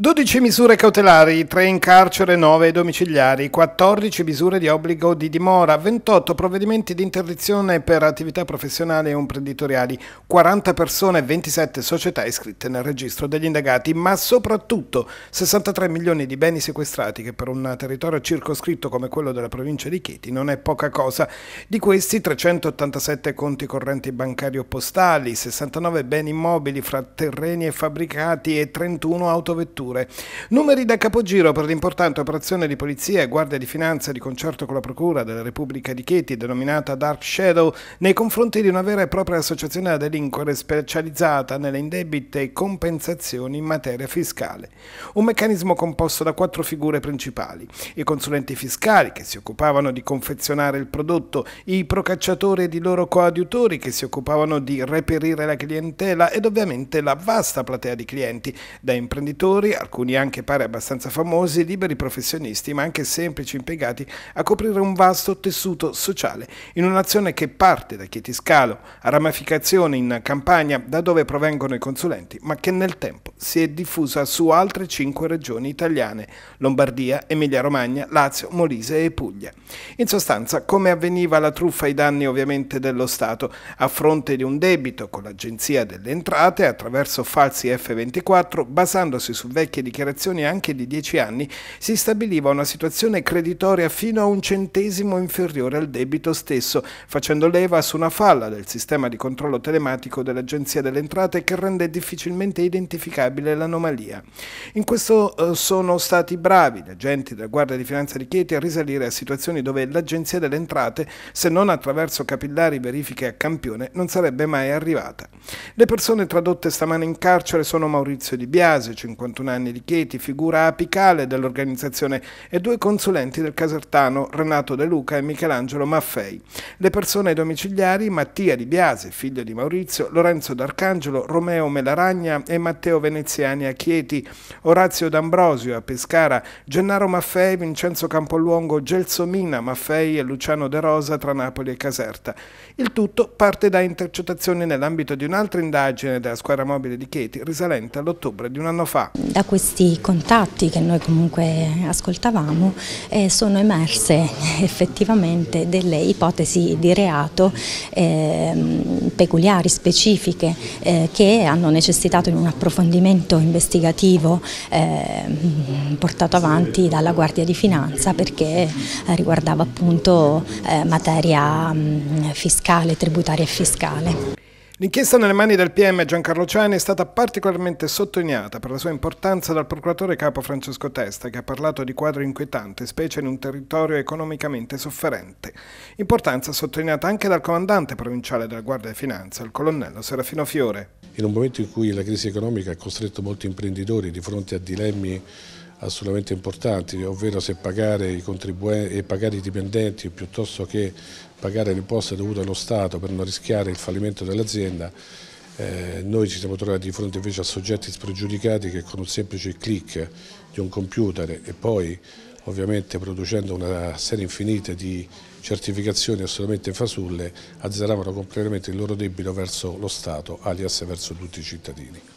12 misure cautelari, 3 in carcere, 9 ai domiciliari, 14 misure di obbligo di dimora, 28 provvedimenti di interdizione per attività professionali e imprenditoriali, 40 persone e 27 società iscritte nel registro degli indagati, ma soprattutto 63 milioni di beni sequestrati che per un territorio circoscritto come quello della provincia di Chieti non è poca cosa. Di questi 387 conti correnti bancari o postali, 69 beni immobili fra terreni e fabbricati e 31 autovetture procure. Numeri da capogiro per l'importante operazione di polizia e guardia di finanza di concerto con la procura della Repubblica di Chieti, denominata Dark Shadow, nei confronti di una vera e propria associazione da delinquere specializzata nelle indebite compensazioni in materia fiscale. Un meccanismo composto da quattro figure principali. I consulenti fiscali, che si occupavano di confezionare il prodotto, i procacciatori ed i loro coadiutori, che si occupavano di reperire la clientela ed ovviamente la vasta platea di clienti, da imprenditori alcuni anche pare abbastanza famosi, liberi professionisti, ma anche semplici impiegati, a coprire un vasto tessuto sociale, in un'azione che parte da Chietiscalo a ramificazione in Campania, da dove provengono i consulenti, ma che nel tempo si è diffusa su altre cinque regioni italiane, Lombardia, Emilia-Romagna, Lazio, Molise e Puglia. In sostanza, come avveniva la truffa ai danni ovviamente dello Stato, a fronte di un debito con l'Agenzia delle Entrate, attraverso falsi F24, basandosi su vecchi vecchie dichiarazioni anche di 10 anni, si stabiliva una situazione creditoria fino a un centesimo inferiore al debito stesso, facendo leva su una falla del sistema di controllo telematico dell'Agenzia delle Entrate che rende difficilmente identificabile l'anomalia. In questo eh, sono stati bravi gli agenti della Guardia di Finanza di Chieti a risalire a situazioni dove l'Agenzia delle Entrate, se non attraverso capillari verifiche a campione, non sarebbe mai arrivata. Le persone tradotte stamane in carcere sono Maurizio Di Biase, 51 anni, Giovanni Di Chieti, figura apicale dell'organizzazione, e due consulenti del casertano Renato De Luca e Michelangelo Maffei. Le persone domiciliari Mattia Di Biase, figlio di Maurizio, Lorenzo D'Arcangelo, Romeo Melaragna e Matteo Veneziani a Chieti, Orazio D'Ambrosio a Pescara, Gennaro Maffei, Vincenzo Campoluongo, Gelsomina Maffei e Luciano De Rosa tra Napoli e Caserta. Il tutto parte da intercettazioni nell'ambito di un'altra indagine della squadra mobile di Chieti risalente all'ottobre di un anno fa. Da questi contatti che noi comunque ascoltavamo eh, sono emerse effettivamente delle ipotesi di reato eh, peculiari, specifiche, eh, che hanno necessitato di un approfondimento investigativo ehm, portato avanti dalla Guardia di Finanza perché eh, riguardava appunto eh, materia mh, mm, fiscale, tributaria e fiscale. L'inchiesta nelle mani del PM Giancarlo Ciani è stata particolarmente sottolineata per la sua importanza dal procuratore capo Francesco Testa, che ha parlato di quadro inquietante, specie in un territorio economicamente sofferente. Importanza sottolineata anche dal comandante provinciale della Guardia di Finanza, il colonnello Serafino Fiore. In un momento in cui la crisi economica ha costretto molti imprenditori di fronte a dilemmi assolutamente importanti, ovvero se pagare i e pagare i dipendenti piuttosto che pagare le imposte dovute allo Stato per non rischiare il fallimento dell'azienda, eh, noi ci siamo trovati di fronte invece a soggetti spregiudicati che con un semplice clic di un computer e poi ovviamente producendo una serie infinita di certificazioni assolutamente fasulle, azzeravano completamente il loro debito verso lo Stato, alias verso tutti i cittadini.